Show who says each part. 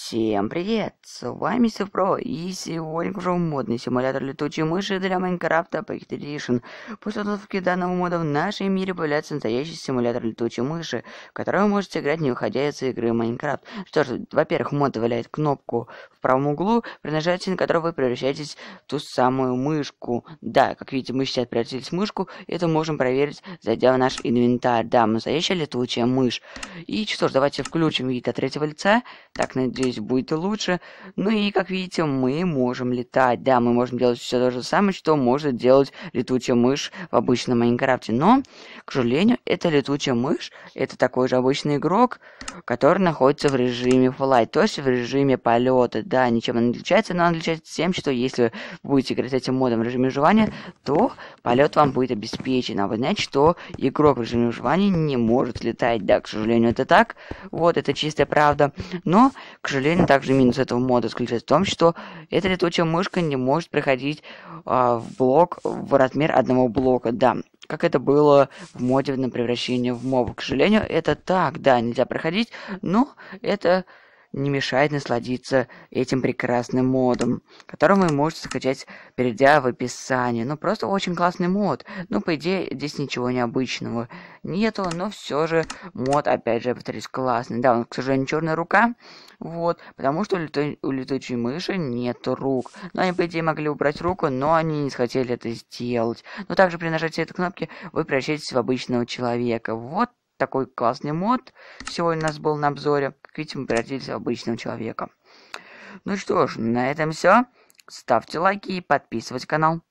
Speaker 1: Всем привет, с вами Севпро, и сегодня уже модный симулятор летучей мыши для Майнкрафта Packed Edition. После установки данного мода в нашем мире появляется настоящий симулятор летучей мыши, в который вы можете играть не выходя из игры Майнкрафт. Что ж, во-первых, мод выделяет кнопку в правом углу, при нажатии на которую вы превращаетесь в ту самую мышку. Да, как видите, мы сейчас превратились в мышку, это можем проверить, зайдя в наш инвентарь. Да, настоящая летучая мышь. И что ж, давайте включим вид от третьего лица. Так, надеюсь надеюсь, будет лучше. Ну и, как видите, мы можем летать. Да, мы можем делать все то же самое, что может делать летучая мышь в обычном Майнкрафте. Но, к сожалению, это летучая мышь, это такой же обычный игрок, который находится в режиме flight, то есть в режиме полета. Да, ничем она не отличается, но она отличается тем, что если вы будете играть этим модом в режиме выживания, то полет вам будет обеспечен. А вы знаете, что игрок в режиме выживания не может летать. Да, к сожалению, это так. Вот, это чистая правда. Но, к к сожалению, также минус этого мода заключается в том, что эта летучая мышка не может проходить а, в блок в размер одного блока, да. Как это было в моде на превращение в моб. К сожалению, это так, да, нельзя проходить, но это не мешает насладиться этим прекрасным модом, который вы можете скачать, перейдя в описание. Ну, просто очень классный мод. Ну, по идее, здесь ничего необычного нету, но все же мод, опять же, повторюсь, классный. Да, он, к сожалению, черная рука, вот, потому что у, лету... у летучей мыши нет рук. Но ну, они, по идее, могли убрать руку, но они не хотели это сделать. Но также при нажатии этой кнопки вы превращаетесь в обычного человека. Вот такой классный мод. Сегодня у нас был на обзоре. Как видите, мы превратились в обычного человека. Ну что ж, на этом все. Ставьте лайки и подписывайтесь на канал.